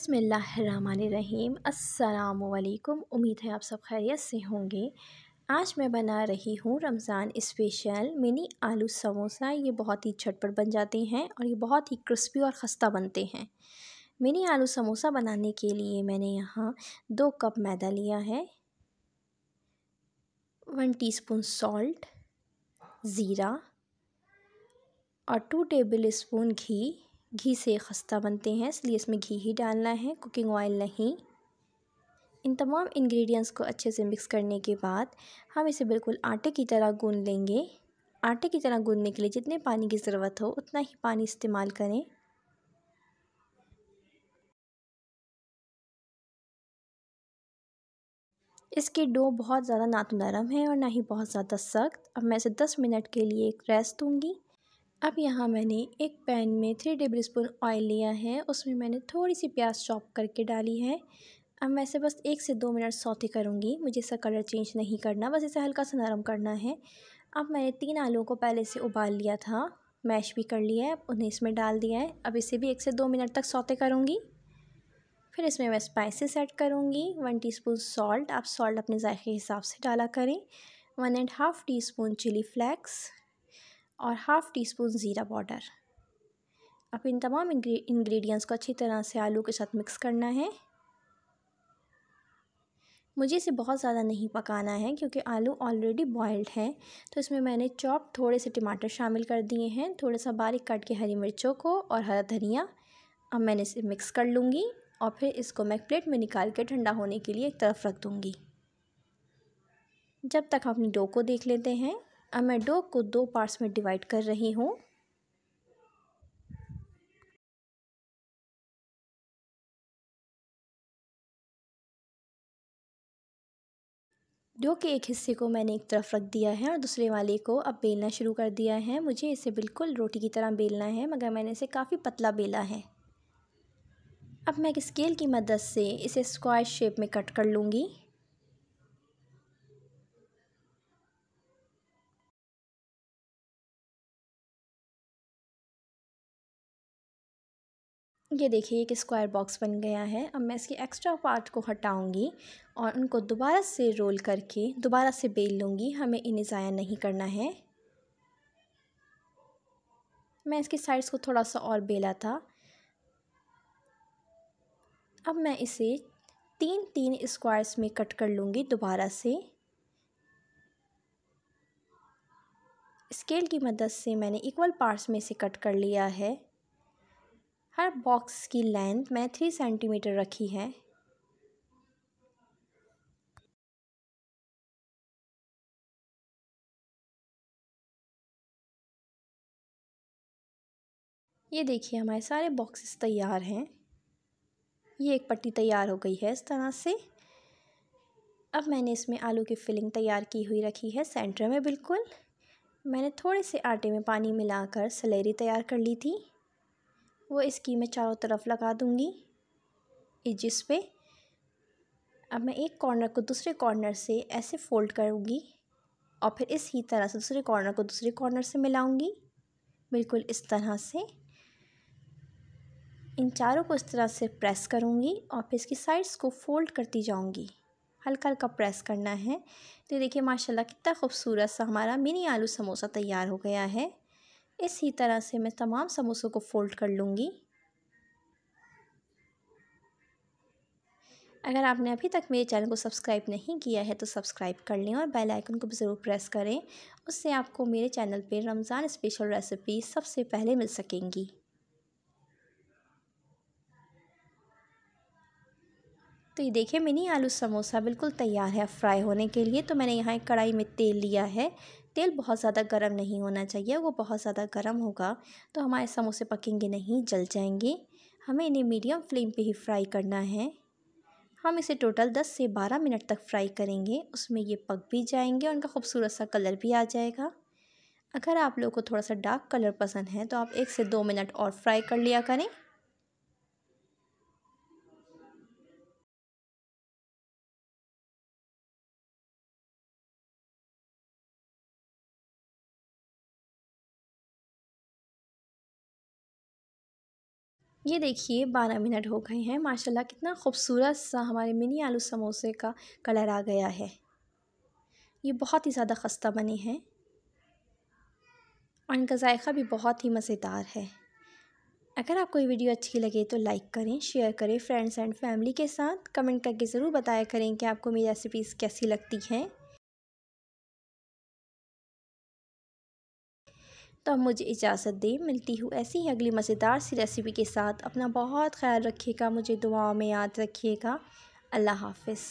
बसमीम अल्लाम उम्मीद है आप सब खैरियत से होंगे आज मैं बना रही हूँ रमज़ान स्पेशल मिनी आलू समोसा ये बहुत ही झटपट बन जाते हैं और ये बहुत ही क्रिस्पी और खस्ता बनते हैं मिनी आलू समोसा बनाने के लिए मैंने यहाँ दो कप मैदा लिया है वन टीस्पून सॉल्ट ज़ीरा और टू टेबल स्पून घी घी से खस्ता बनते हैं इसलिए इसमें घी ही डालना है कुकिंग ऑयल नहीं इन तमाम इंग्रेडिएंट्स को अच्छे से मिक्स करने के बाद हम इसे बिल्कुल आटे की तरह गून लेंगे आटे की तरह गूनने के लिए जितने पानी की ज़रूरत हो उतना ही पानी इस्तेमाल करें इसके डो बहुत ज़्यादा ना तो नरम है और ना ही बहुत ज़्यादा सख्त अब मैं इसे 10 मिनट के लिए एक रेस्ट दूँगी अब यहाँ मैंने एक पैन में थ्री टेबल स्पून ऑयल लिया है उसमें मैंने थोड़ी सी प्याज चॉप करके डाली है अब मैं इसे बस एक से दो मिनट सौते करूँगी मुझे इसका कलर चेंज नहीं करना बस इसे हल्का सा नरम करना है अब मैंने तीन आलू को पहले से उबाल लिया था मैश भी कर लिया है अब उन्हें इसमें डाल दिया है अब इसे भी एक से दो मिनट तक सौते करूँगी फिर इसमें मैं स्पाइसेस ऐड करूँगी वन टीस्पून सॉल्ट आप सॉल्ट अपने जायके हिसाब से डाला करें one and half teaspoon chilli flakes और हाफ़ टी स्पून ज़ीरा पाउडर अब इन तमाम इंग्रेडिएंट्स को अच्छी तरह से आलू के साथ मिक्स करना है मुझे इसे बहुत ज़्यादा नहीं पकाना है क्योंकि आलू ऑलरेडी बॉयल्ड हैं तो इसमें मैंने चॉप थोड़े से टमाटर शामिल कर दिए हैं थोड़ा सा बारीक काट के हरी मिर्चों को और हरा धनिया अब मैंने इसे मिक्स कर लूँगी और फिर इसको मैं प्लेट में निकाल के ठंडा होने के लिए एक तरफ रख दूँगी जब तक अपनी डो को देख लेते हैं अब मैं डो को दो पार्ट्स में डिवाइड कर रही हूँ डो के एक हिस्से को मैंने एक तरफ रख दिया है और दूसरे वाले को अब बेलना शुरू कर दिया है मुझे इसे बिल्कुल रोटी की तरह बेलना है मगर मैंने इसे काफ़ी पतला बेला है अब मैं एक स्केल की मदद से इसे स्क्वायर शेप में कट कर लूँगी ये देखिए एक स्क्वायर बॉक्स बन गया है अब मैं इसके एक्स्ट्रा पार्ट को हटाऊंगी और उनको दोबारा से रोल करके दोबारा से बेल लूँगी हमें इन्हें ज़ाया नहीं करना है मैं इसके साइड्स को थोड़ा सा और बेला था अब मैं इसे तीन तीन स्क्वायर्स में कट कर लूँगी दोबारा से स्केल की मदद से मैंने इक्वल पार्ट्स में से कट कर लिया है हर बॉक्स की लेंथ मैं थ्री सेंटीमीटर रखी है ये देखिए हमारे सारे बॉक्सेस तैयार हैं ये एक पट्टी तैयार हो गई है इस तरह से अब मैंने इसमें आलू की फिलिंग तैयार की हुई रखी है सेंटर में बिल्कुल मैंने थोड़े से आटे में पानी मिलाकर सलेरी तैयार कर ली थी वो इसकी मैं चारों तरफ लगा दूँगी एजिस पे अब मैं एक कॉर्नर को दूसरे कॉर्नर से ऐसे फोल्ड करूँगी और फिर इस ही तरह से दूसरे कॉर्नर को दूसरे कॉर्नर से मिलाऊँगी बिल्कुल इस तरह से इन चारों को इस तरह से प्रेस करूँगी और फिर इसकी साइड्स को फोल्ड करती जाऊँगी हल्का हल्का प्रेस करना है तो देखिए माशाल्लाह कितना खूबसूरत सा हमारा मिनी आलू समोसा तैयार हो गया है इसी तरह से मैं तमाम समोसों को फ़ोल्ड कर लूँगी अगर आपने अभी तक मेरे चैनल को सब्सक्राइब नहीं किया है तो सब्सक्राइब कर लें और बेल आइकन को भी ज़रूर प्रेस करें उससे आपको मेरे चैनल पर रमज़ान स्पेशल रेसिपी सबसे पहले मिल सकेंगी तो ये देखिए मिनी आलू समोसा बिल्कुल तैयार है फ्राई होने के लिए तो मैंने यहाँ एक कढ़ाई में तेल लिया है तेल बहुत ज़्यादा गर्म नहीं होना चाहिए वो बहुत ज़्यादा गर्म होगा तो हमारे समोसे पकेंगे नहीं जल जाएंगे हमें इन्हें मीडियम फ्लेम पे ही फ्राई करना है हम इसे टोटल 10 से 12 मिनट तक फ्राई करेंगे उसमें ये पक भी जाएंगे उनका खूबसूरत सा कलर भी आ जाएगा अगर आप लोगों को थोड़ा सा डार्क कलर पसंद है तो आप एक से दो मिनट और फ्राई कर लिया करें ये देखिए बारह मिनट हो गए हैं माशाल्लाह कितना खूबसूरत सा हमारे मिनी आलू समोसे का कलर आ गया है ये बहुत ही ज़्यादा खस्ता बने हैं और इनका जायका भी बहुत ही मज़ेदार है अगर आपको ये वीडियो अच्छी लगे तो लाइक करें शेयर करें फ्रेंड्स एंड फैमिली के साथ कमेंट करके ज़रूर बताया करें कि आपको मेरी रेसिपीज़ कैसी लगती हैं तो मुझे इजाज़त दे मिलती हूँ ऐसी ही अगली मज़ेदार सी रेसिपी के साथ अपना बहुत ख्याल रखिएगा मुझे दुआओं में याद रखिएगा अल्लाह हाफिज़